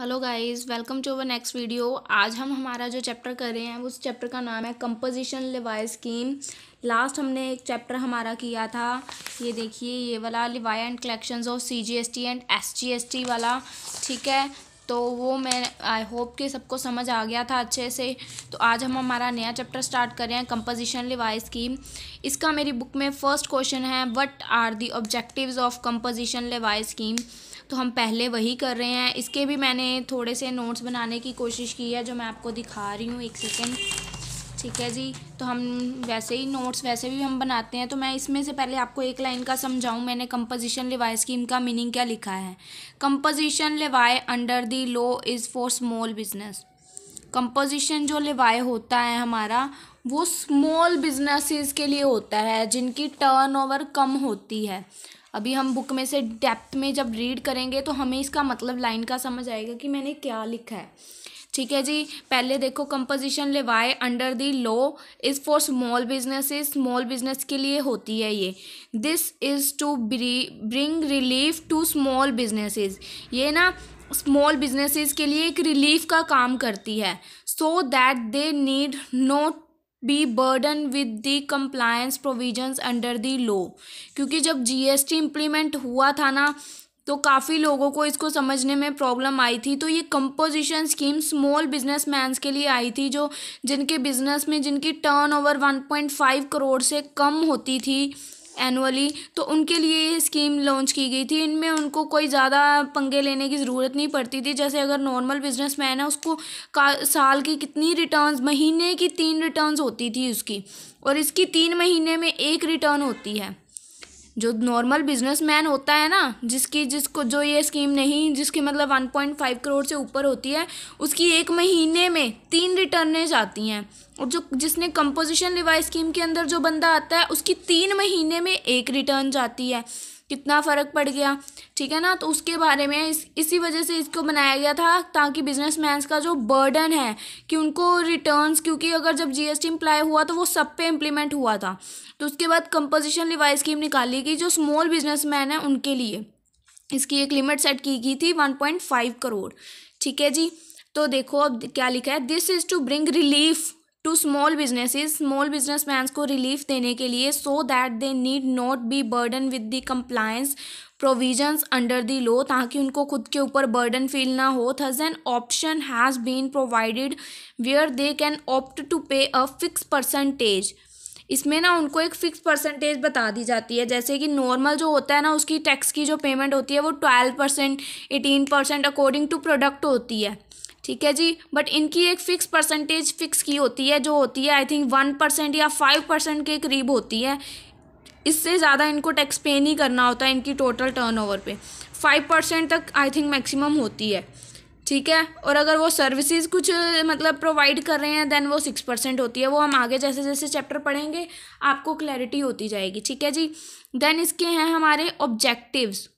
hello guys welcome to our next video आज हम हमारा जो चैप्टर कर रहे हैं उस चैप्टर का नाम है कंपोजिशन लिवाई स्कीम लास्ट हमने एक चैप्टर हमारा किया था ये देखिए ये वाला levy and collections of CGST and SGST वाला ठीक है तो वो मैं आई होप कि सबको समझ आ गया था अच्छे से तो आज हम हमारा नया चैप्टर स्टार्ट कर रहे हैं कंपोजिशन लिवाई स्कीम इसका मेरी बुक में फ़र्स्ट क्वेश्चन है what are the objective of composition levy scheme तो हम पहले वही कर रहे हैं इसके भी मैंने थोड़े से नोट्स बनाने की कोशिश की है जो मैं आपको दिखा रही हूँ एक सेकेंड ठीक है जी तो हम वैसे ही नोट्स वैसे भी हम बनाते हैं तो मैं इसमें से पहले आपको एक लाइन का समझाऊं मैंने कंपोजिशन लेवाए स्कीम का मीनिंग क्या लिखा है composition levy under the law is for small business composition जो लेवाए होता है हमारा वो स्मॉल बिजनेसेस के लिए होता है जिनकी टर्नओवर कम होती है अभी हम बुक में से डेप्थ में जब रीड करेंगे तो हमें इसका मतलब लाइन का समझ आएगा कि मैंने क्या लिखा है ठीक है जी पहले देखो composition levy under the law is for small business small business के लिए होती है ये this is to bring relief to small businesses ये ना स्मॉल बिजनेसेस के लिए एक रिलीफ का काम करती है so that they need not be burden with the compliance provisions under the law क्योंकि जब जीएसटी इम्प्लीमेंट हुआ था ना तो काफ़ी लोगों को इसको समझने में प्रॉब्लम आई थी तो ये composition scheme small business mans के लिए आई थी जो जिनके बिजनेस में जिनकी टर्नओवर 1.5 करोड़ से कम होती थी एनुअली तो उनके लिए ये स्कीम लॉन्च की गई थी इनमें उनको कोई ज़्यादा पंगे लेने की ज़रूरत नहीं पड़ती थी जैसे अगर नॉर्मल बिजनेसमैन है उसको का साल की कितनी रिटर्न्स महीने की तीन रिटर्न्स होती थी उसकी और इसकी तीन महीने में एक रिटर्न होती है जो नॉर्मल बिजनेसमैन होता है ना जिसकी जिसको जो ये स्कीम नहीं जिसकी मतलब 1.5 करोड़ से ऊपर होती है उसकी एक महीने में तीन रिटर्नें जाती हैं और जो जिसने कंपोजिशन रिवाइज स्कीम के अंदर जो बंदा आता है उसकी तीन महीने में एक रिटर्न जाती है कितना फ़र्क पड़ गया ठीक है ना तो उसके बारे में इस, इसी वजह से इसको बनाया गया था ताकि बिजनेस का जो बर्डन है कि उनको रिटर्न क्योंकि अगर जब जीएसटी इम्प्लाई हुआ तो वो सब पे इम्प्लीमेंट हुआ था तो उसके बाद कंपोजिशन रिवाइज स्कीम निकाली गई जो स्मॉल मैन है उनके लिए इसकी एक लिमिट सेट की गई थी वन पॉइंट फाइव करोड़ ठीक है जी तो देखो अब क्या लिखा है this is to bring relief to small business small business man को रिलीफ देने के लिए so that they need not be burden with the compliance provisions under the law ताकि उनको खुद के ऊपर बर्डन फील ना हो thus an option has been provided where they can opt to pay a fix percentage इसमें ना उनको एक फिक्स परसेंटेज बता दी जाती है जैसे कि नॉर्मल जो होता है ना उसकी टैक्स की जो पेमेंट होती है वो twelve percent eighteen percent according to product होती है ठीक है जी बट इनकी एक फ़िक्स परसेंटेज फिक्स की होती है जो होती है आई थिंक वन परसेंट या फाइव परसेंट के करीब होती है इससे ज़्यादा इनको टैक्स पे नहीं करना होता है इनकी टोटल टर्नओवर पे फाइव परसेंट तक आई थिंक मैक्सिमम होती है ठीक है और अगर वो सर्विसेज कुछ मतलब प्रोवाइड कर रहे हैं देन वो सिक्स परसेंट होती है वो हम आगे जैसे जैसे चैप्टर पढ़ेंगे आपको क्लैरिटी होती जाएगी ठीक है जी देन इसके हैं हमारे ऑब्जेक्टिव्स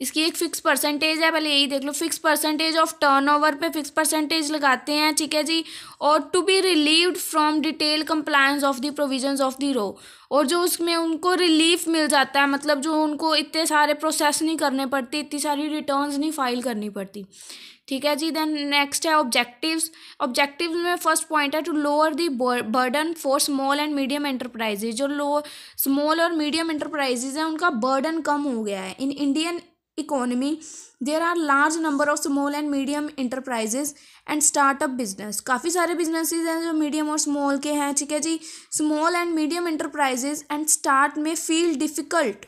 इसकी एक फिक्स परसेंटेज है पहले यही देख लो फिक्स परसेंटेज ऑफ टर्नओवर पे फिक्स परसेंटेज लगाते हैं ठीक है जी और to be relieved from detail compliance of the provisions of the law और जो उसमें उनको रिलीफ मिल जाता है मतलब जो उनको इतने सारे प्रोसेस नहीं करने पड़ते इतनी सारी रिटर्न नहीं फाइल करनी पड़ती ठीक है जी देन नेक्स्ट है ऑब्जेक्टिव्स ऑब्जेक्टिव में फर्स्ट पॉइंट है to lower the burden for small and medium enterprises जो लोअर स्मॉल और मीडियम एंटरप्राइजेज हैं उनका बर्डन कम हो गया है in Indian economy there are large number of small and medium enterprises and startup business काफ़ी सारे बिजनेसिज हैं जो मीडियम और स्मॉल के हैं ठीक है जी small and medium enterprises and start में feel difficult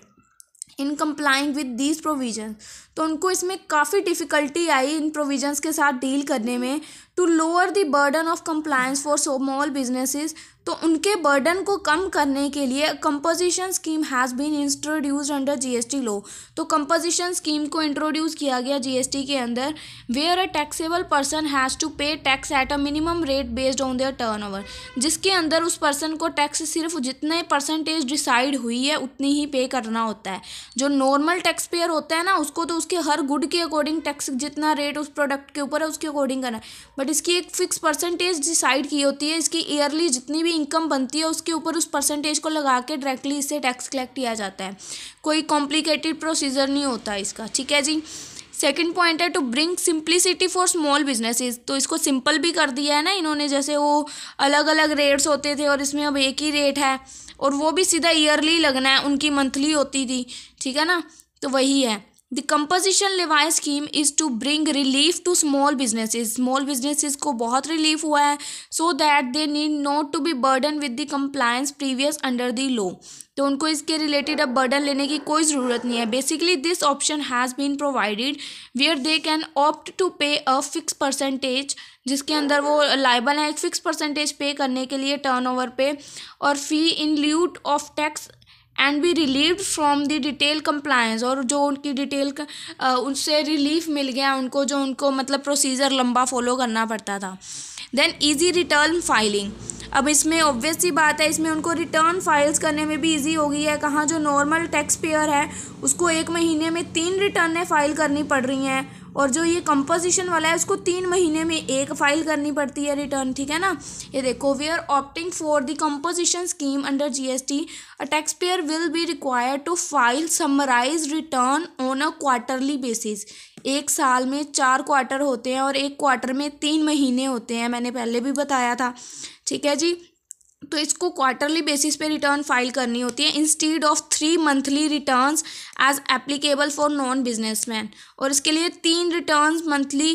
in complying with these provision तो उनको इसमें काफ़ी डिफ़िकल्टी आई इन प्रोविजंस के साथ डील करने में to lower the burden of compliance for small businesses तो उनके बर्डन को कम करने के लिए composition scheme has been introduced under GST law तो कंपोजिशन स्कीम को इंट्रोड्यूस किया गया जीएसटी के अंदर where a taxable person has to pay tax at a minimum rate based on their turnover जिसके अंदर उस पर्सन को टैक्स सिर्फ जितने परसेंटेज डिसाइड हुई है उतनी ही पे करना होता है जो नॉर्मल टैक्स पेयर होता है ना उसको तो उस उसके हर गुड के अकॉर्डिंग टैक्स जितना रेट उस प्रोडक्ट के ऊपर है उसके अकॉर्डिंग करना है बट इसकी एक फिक्स परसेंटेज डिसाइड की होती है इसकी ईयरली जितनी भी इनकम बनती है उसके ऊपर उस परसेंटेज को लगा के डायरेक्टली इससे टैक्स कलेक्ट किया जाता है कोई कॉम्प्लिकेटेड प्रोसीजर नहीं होता इसका ठीक है जी सेकेंड पॉइंट है to bring simplicity for small businesses तो इसको सिंपल भी कर दिया है ना इन्होंने जैसे वो अलग अलग रेट्स होते थे और इसमें अब एक ही रेट है और वो भी सीधा ईयरली लगना है उनकी मंथली होती थी ठीक है ना तो वही है the composition levy scheme is to bring relief to small businesses small businesses को बहुत रिलीफ हुआ है so that they need not to be burden with the compliance previous under the law तो उनको इसके रिलेटेड अब बर्डन लेने की कोई ज़रूरत नहीं है basically this option has been provided where they can opt to pay a fix percentage जिसके अंदर वो लाइबल हैं एक फिक्स परसेंटेज पे करने के लिए टर्न ओवर पे और fee in lieu of tax and be relieve from the detail compliance और जो उनकी डिटेल उनसे रिलीफ मिल गया उनको जो उनको मतलब प्रोसीजर लंबा फॉलो करना पड़ता था देन ईजी रिटर्न फाइलिंग अब इसमें ऑब्वियस सी बात है इसमें उनको रिटर्न फाइल्स करने में भी इजी हो गई है कहाँ जो नॉर्मल टैक्स पेयर है उसको एक महीने में तीन रिटर्नें फाइल करनी पड़ रही हैं और जो ये कंपोजिशन वाला है उसको तीन महीने में एक फाइल करनी पड़ती है रिटर्न ठीक है ना ये देखो we are opting for the composition scheme under GST a tax payer will be required to file summarise return on a quarterly basis एक साल में चार क्वार्टर होते हैं और एक क्वार्टर में तीन महीने होते हैं मैंने पहले भी बताया था ठीक है जी तो इसको क्वार्टरली बेसिस पे रिटर्न फाइल करनी होती है instead of three monthly returns as applicable for non businessman और इसके लिए तीन रिटर्न्स मंथली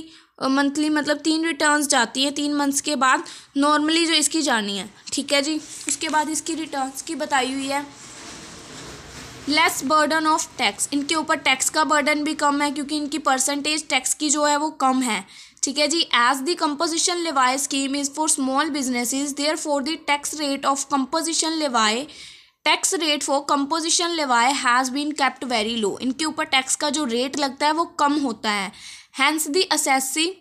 मंथली मतलब तीन रिटर्न्स जाती हैं तीन मंथ्स के बाद नॉर्मली जो इसकी जानी है ठीक है जी उसके बाद इसकी रिटर्न्स की बताई हुई है लेस बर्डन ऑफ टैक्स इनके ऊपर टैक्स का बर्डन भी कम है क्योंकि इनकी परसेंटेज टैक्स की जो है वो कम है ठीक है जी as the composition levy scheme is for small businesses therefore the tax rate of composition levy tax rate for composition levy has been kept very low इनके ऊपर टैक्स का जो रेट लगता है वो कम होता है hence the assessee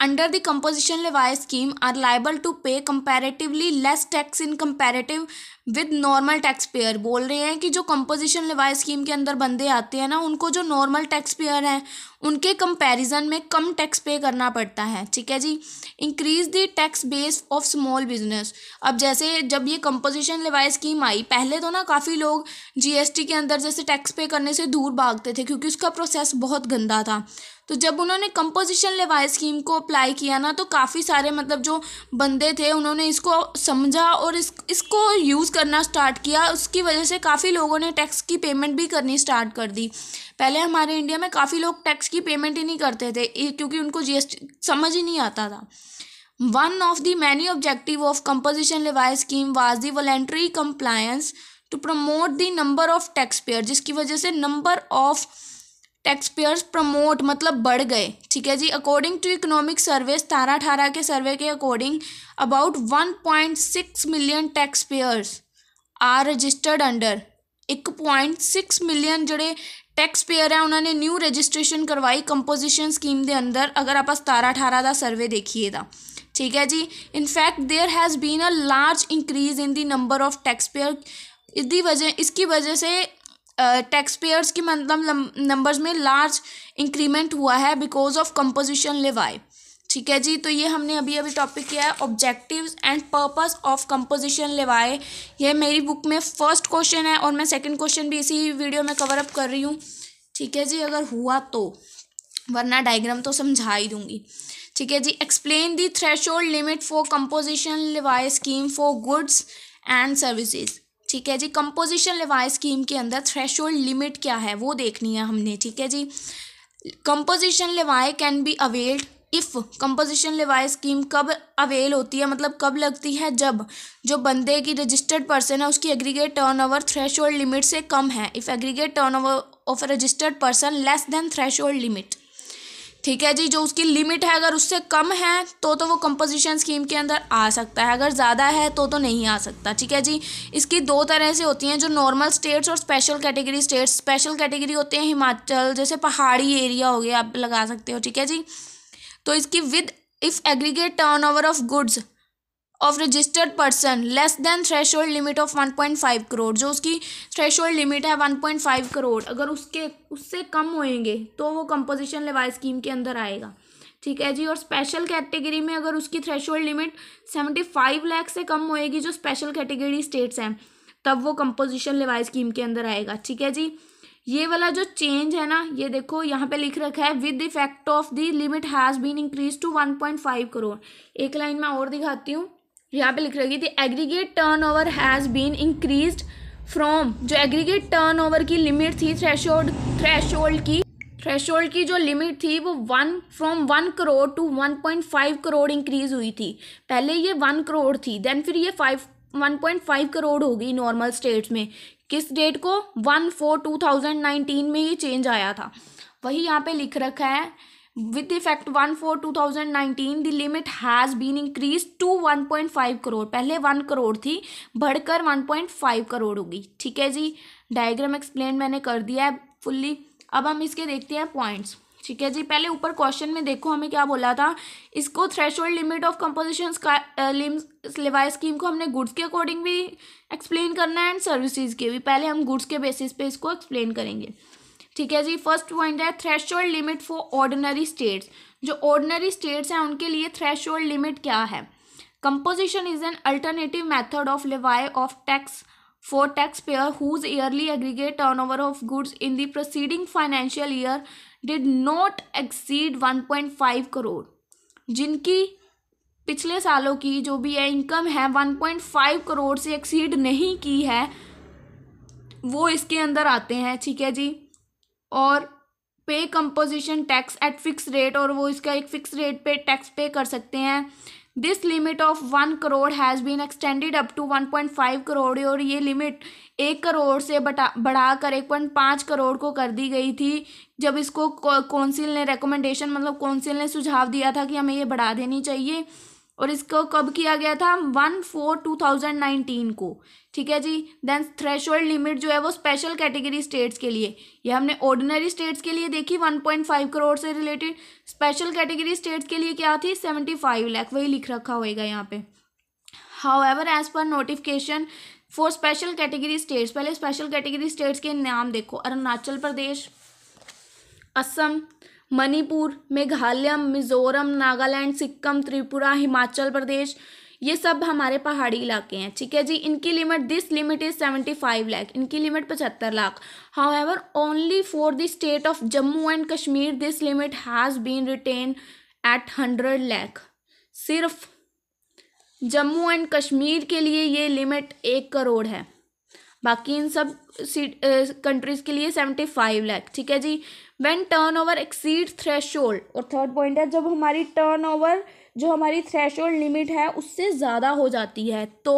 under the composition levy scheme are liable to pay comparatively less tax in comparative with normal tax payer बोल रहे हैं कि जो कंपोजिशन लिवाई स्कीम के अंदर बंदे आते हैं ना उनको जो नॉर्मल टैक्स पेयर हैं उनके कंपैरिजन में कम टैक्स पे करना पड़ता है ठीक है जी increase the tax base of small business अब जैसे जब ये कंपोजिशन लिवाई स्कीम आई पहले तो ना काफ़ी लोग जीएसटी के अंदर जैसे टैक्स पे करने से दूर भागते थे क्योंकि उसका प्रोसेस बहुत गंदा था तो जब उन्होंने कंपोजिशन लेवाई स्कीम को अप्लाई किया ना तो काफ़ी सारे मतलब जो बंदे थे उन्होंने इसको समझा और इस इसको यूज़ करना स्टार्ट किया उसकी वजह से काफ़ी लोगों ने टैक्स की पेमेंट भी करनी स्टार्ट कर दी पहले हमारे इंडिया में काफ़ी लोग टैक्स की पेमेंट ही नहीं करते थे क्योंकि उनको जी समझ ही नहीं आता था one of the many objective of composition levy scheme was the voluntary voluntary to promote the number of tax payer जिसकी वजह से number of tax payers promote मतलब बढ़ गए ठीक है जी अकॉर्डिंग टू इकोनॉमिक सर्वे सतारह अठारह के सर्वे के according about one point six million tax payers are registered under एक पॉइंट सिक्स मिलियन जोड़े टैक्स पेयर है उन्होंने न्यू रजिस्ट्रेशन करवाई कंपोजिशन स्कीम के अंदर अगर आप सतारा अठारह का सर्वे देखिए ठीक है जी in fact there has been a large increase in the number of tax payer इसकी वजह इसकी वजह से टैक्स पेयर्स की मतलब नंबर्स में लार्ज इंक्रीमेंट हुआ है बिकॉज ऑफ कंपोजिशन लिवाए ठीक है जी तो ये हमने अभी अभी टॉपिक किया है objectives and purpose of composition levy ये मेरी बुक में फर्स्ट क्वेश्चन है और मैं सेकंड क्वेश्चन भी इसी वीडियो में कवर अप कर रही हूँ ठीक है जी अगर हुआ तो वरना डायग्राम तो समझा ही दूंगी ठीक है जी explain the thresh limit for composition levy scheme for goods and services ठीक है जी कंपोजिशन लेवाए स्कीम के अंदर थ्रेश लिमिट क्या है वो देखनी है हमने ठीक है जी composition levy can be availed if composition levy scheme कब अवेल होती है मतलब कब लगती है जब जो बंदे की रजिस्टर्ड पर्सन है उसकी एग्रीगेट टर्नओवर थ्रेशोल्ड लिमिट से कम है if aggregate turnover of registered person less than threshold limit ठीक है जी जो उसकी लिमिट है अगर उससे कम है तो तो वो कंपोजिशन स्कीम के अंदर आ सकता है अगर ज़्यादा है तो तो नहीं आ सकता ठीक है जी इसकी दो तरह से होती हैं जो नॉर्मल स्टेट्स और special category states special category होते हैं हिमाचल जैसे पहाड़ी एरिया हो गया आप लगा सकते हो ठीक है जी तो इसकी with if aggregate turnover of goods of registered person less than thresh limit of one point five crore जो उसकी थ्रेश लिमिट है वन पॉइंट फाइव करोड़ अगर उसके उससे कम होएंगे तो वो कंपोजिशन लेवाई स्कीम के अंदर आएगा ठीक है जी और स्पेशल कैटेगरी में अगर उसकी thresh limit seventy five lakh से कम होएगी जो स्पेशल कैटेगरी स्टेट्स हैं तब वो कंपोजिशन लेवाई स्कीम के अंदर आएगा ठीक है जी ये वाला जो चेंज है ना ये देखो यहाँ पे लिख रखा है with effect of the limit has been increase to one point five crore एक लाइन में और दिखाती हूँ यहाँ पे लिख रखी थी aggregate turnover has been increase from जो एग्रीगेट टर्न ओवर की लिमिट थी थ्रेश थ्रेश की थ्रेश की जो लिमिट थी वो one from one crore to one point five crore increase हुई थी पहले ये वन करोड़ थी देन फिर ये five one point five crore होगी नॉर्मल स्टेट्स में किस डेट को one four two thousand nineteen में ये चेंज आया था वही यहाँ पे लिख रखा है with effect one four two thousand nineteen the limit has been increase to one point five crore पहले वन करोड़ थी बढ़कर वन पॉइंट फाइव करोड़ होगी ठीक है जी डायग्राम एक्सप्लेन मैंने कर दिया है फुल्ली अब हम इसके देखते हैं पॉइंट्स ठीक है जी पहले ऊपर क्वेश्चन में देखो हमें क्या बोला था इसको thresh limit of composition levy scheme को हमने गुड्स के अकॉर्डिंग भी एक्सप्लेन करना है एंड सर्विसेज के भी पहले हम गुड्स के बेसिस पे इसको एक्सप्लेन करेंगे ठीक है जी फर्स्ट पॉइंट है thresh limit for ordinary states जो ऑर्डनरी स्टेट्स हैं उनके लिए थ्रेश लिमिट क्या है composition is an alternative method of levy of tax for tax payer whose yearly aggregate turn of goods in the proceeding financial year did not exceed 1.5 crore जिनकी पिछले सालों की जो भी है इनकम है 1.5 करोड़ से एक्सीड नहीं की है वो इसके अंदर आते हैं ठीक है जी और pay composition tax at fix rate और वो इसका एक फिक्स रेट पे टैक्स पे कर सकते हैं this limit of one crore has been extended up to one point five crore और ये लिमिट एक करोड़ से बटा बढ़ाकर एक पॉइंट पाँच करोड़ को कर दी गई थी जब इसको कौंसिल ने रिकमेंडेशन मतलब कौंसिल ने सुझाव दिया था कि हमें ये बढ़ा देनी चाहिए और इसको कब किया गया था one four two thousand nineteen को ठीक है जी देन थ्रेश लिमिट जो है वो स्पेशल कैटेगरी स्टेट्स के लिए ये हमने ऑर्डिनरी स्टेट्स के लिए देखी वन पॉइंट फाइव करोड़ से रिलेटेड स्पेशल कैटेगरी स्टेट्स के लिए क्या थी सेवेंटी फाइव लैख वही लिख रखा होएगा यहाँ पे however as per notification for special category states पहले स्पेशल कैटेगरी स्टेट्स के नाम देखो अरुणाचल प्रदेश असम मणिपुर मेघालय मिजोरम नागालैंड सिक्किम त्रिपुरा हिमाचल प्रदेश ये सब हमारे पहाड़ी इलाके हैं ठीक है जी इनकी limit this limit is seventy five lakh इनकी लिमिट पचहत्तर lakh however only for the state of Jammu and Kashmir this limit has been retain at hundred lakh सिर्फ जम्मू एंड कश्मीर के लिए ये लिमिट एक करोड़ है बाकी इन सब कंट्रीज़ के लिए सेवेंटी फाइव लैख ठीक है जी व्हेन टर्नओवर एक्सीड थ्रेशोल्ड और थर्ड पॉइंट है जब हमारी टर्नओवर जो हमारी थ्रेशोल्ड लिमिट है उससे ज़्यादा हो जाती है तो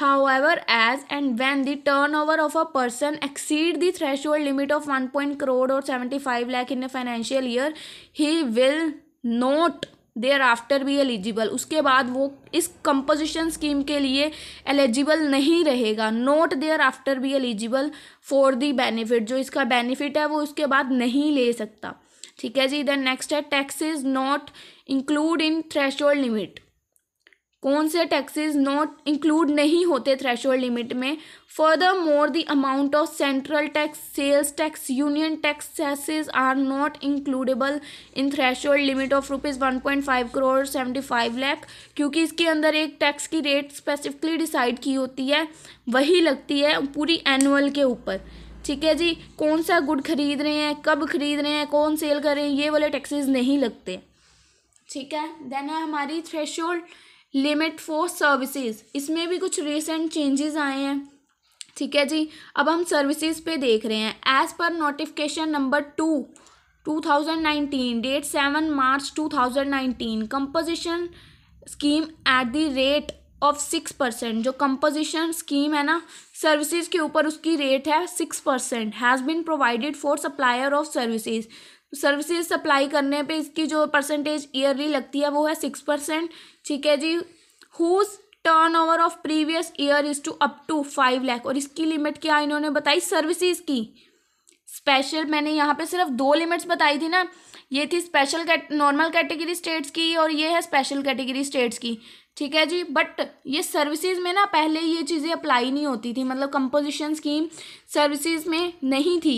however as and when the turnover of a person exceed the threshold limit of one point crore और seventy five lakh in a financial year he will not thereafter भी eligible उसके बाद वो इस कंपोजिशन स्कीम के लिए eligible नहीं रहेगा नोट देयर आफ्टर भी एलिजिबल फॉर दी बेनिफिट जो इसका बेनिफिट है वो उसके बाद नहीं ले सकता ठीक है जी देन नेक्स्ट है tax is not include in thresh limit कौन से टैक्सेस नॉट इंक्लूड नहीं होते थ्रेश लिमिट में furthermore the amount of central tax sales tax union tax are not includable in thresh limit of rupees one point five crore seventy five lakh क्योंकि इसके अंदर एक tax की रेट स्पेसिफिकली डिसाइड की होती है वही लगती है पूरी एनुअल के ऊपर ठीक है जी कौन सा गुड खरीद रहे हैं कब खरीद रहे हैं कौन सेल कर रहे हैं ये वाले टैक्सेस नहीं लगते ठीक है देन है हमारी थ्रेश लिमिट फॉर सर्विसेज इसमें भी कुछ रिसेंट चेंजेस आए हैं ठीक है जी अब हम सर्विसेज पे देख रहे हैं as per notification number two 2019 date seven March 2019 composition scheme at the rate of six percent जो कंपोजिशन स्कीम है ना सर्विसेज के ऊपर उसकी रेट है six percent has been provided for supplier of services services supply करने पे इसकी जो परसेंटेज ईयरली लगती है वो है सिक्स परसेंट ठीक है जी whose turnover of previous year is to up to five lakh और इसकी लिमिट क्या इन्होंने बताई सर्विसेज की स्पेशल मैंने यहाँ पे सिर्फ दो लिमिट्स बताई थी ना ये थी स्पेशल नॉर्मल कैटेगरी स्टेट्स की और ये है स्पेशल कैटेगरी स्टेट्स की ठीक है जी बट ये सर्विसेज में ना पहले ये चीज़ें अप्लाई नहीं होती थी मतलब कंपोजिशन स्कीम सर्विसेज में नहीं थी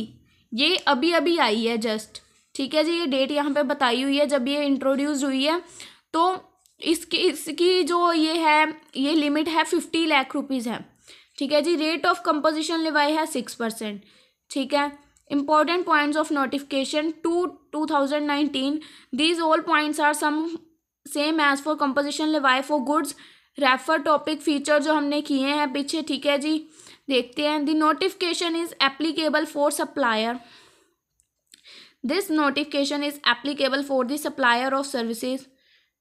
ये अभी अभी आई है जस्ट ठीक है जी ये डेट यहाँ पे बताई हुई है जब ये इंट्रोड्यूस हुई है तो इसकी इसकी जो ये है ये लिमिट है फिफ्टी लाख रुपीज़ है ठीक है जी रेट ऑफ कंपोजिशन लिवाई है सिक्स परसेंट ठीक है of notification two two thousand nineteen these all points are some same as for composition levy for goods refer topic feature जो हमने किए हैं पीछे ठीक है जी देखते हैं the notification is applicable for supplier this notification is applicable for the supplier of services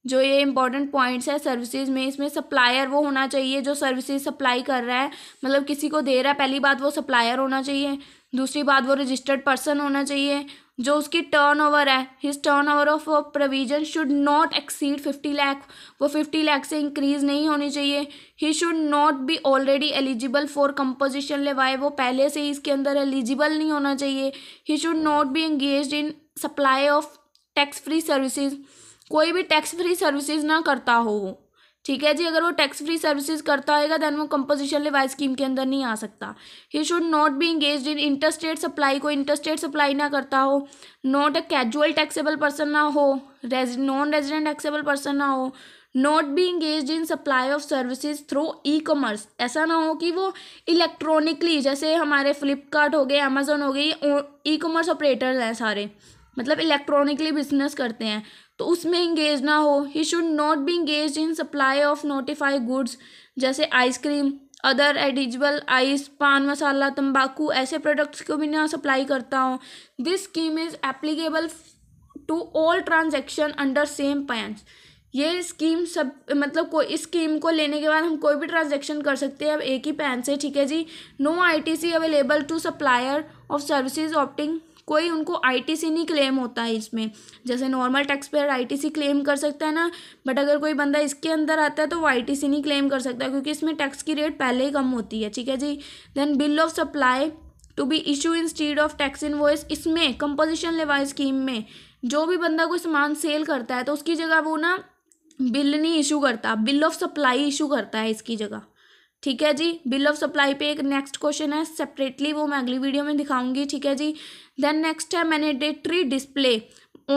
जो ये इंपॉर्टेंट पॉइंट्स है सर्विसेज में इसमें सप्लायर वो होना चाहिए जो सर्विसेज सप्लाई कर रहा है मतलब किसी को दे रहा है पहली बात वो सप्लायर होना चाहिए दूसरी बात वो रजिस्टर्ड पर्सन होना चाहिए जो उसकी टर्न ओवर है his turnover of provision should not exceed fifty lakh वो फिफ्टी लैख से इंक्रीज नहीं होनी चाहिए he should not be already eligible for composition levy वो पहले से ही इसके अंदर एलिजिबल नहीं होना चाहिए he should not be engage in supply of tax free services कोई भी टैक्स फ्री सर्विसेज ना करता हो ठीक है जी अगर वो टैक्स फ्री सर्विसेज करता होगा देन वो कंपोजिशन लेवाई स्कीम के अंदर नहीं आ सकता he should not be engage in interstate supply को इंटरस्टेट सप्लाई ना करता हो not a casual taxable person ना हो नॉन रेजिडेंट टैक्सेबल पर्सन ना हो not be engage in supply of services through e commerce ऐसा ना हो कि वो इलेक्ट्रॉनिकली जैसे हमारे फ्लिपकार्ट हो गए अमेजोन हो गए ई कॉमर्स ऑपरेटर्स हैं सारे मतलब इलेक्ट्रॉनिकली बिजनेस करते हैं तो उसमें इंगेज ना हो he should not be engage in supply of notify goods जैसे ice cream other edible ice paan masala तंबाकू ऐसे प्रोडक्ट्स को भी ना सप्लाई करता हूँ this scheme is applicable to all transaction under same PANs ये स्कीम सब मतलब कोई इस स्कीम को लेने के बाद हम कोई भी ट्रांजेक्शन कर सकते हैं अब एक ही पैन से ठीक है जी no I T C available to supplier of services opting कोई उनको आईटीसी नहीं क्लेम होता है इसमें जैसे normal tax payer I claim कर सकता है ना बट अगर कोई बंदा इसके अंदर आता है तो वो आईटीसी नहीं क्लेम कर सकता क्योंकि इसमें टैक्स की रेट पहले ही कम होती है ठीक है जी then bill of supply to be issue instead of tax invoice इसमें कंपोजिशन लेवाई स्कीम में जो भी बंदा कोई सामान सेल करता है तो उसकी जगह वो ना बिल नहीं इशू करता बिल ऑफ सप्लाई इशू करता है इसकी जगह ठीक है जी बिल ऑफ सप्लाई पे एक नेक्स्ट क्वेश्चन है सेपरेटली वो मैं अगली वीडियो में दिखाऊंगी ठीक है जी देन नेक्स्ट है mandatory display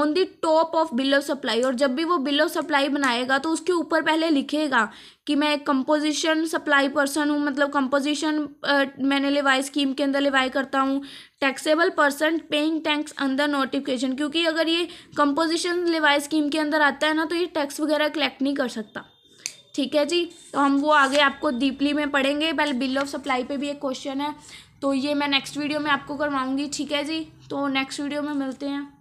on the top of bill of supply और जब भी वो बिल ऑफ सप्लाई बनाएगा तो उसके ऊपर पहले लिखेगा कि मैं एक कंपोजिशन सप्लाई पर्सन हूँ मतलब कंपोजिशन मैंने लेवाई स्कीम के अंदर लेवाई करता हूँ टैक्सेबल पर्सन पेइंग टैक्स अंदर नोटिफिकेशन क्योंकि अगर ये कंपोजिशन लेवाई स्कीम के अंदर आता है ना तो ये टैक्स वगैरह कलेक्ट नहीं कर सकता ठीक है जी तो हम वो आगे आपको डीपली में पढ़ेंगे पहले बिल ऑफ सप्लाई पे भी एक क्वेश्चन है तो ये मैं नेक्स्ट वीडियो में आपको करवाऊंगी ठीक है जी तो नेक्स्ट वीडियो में मिलते हैं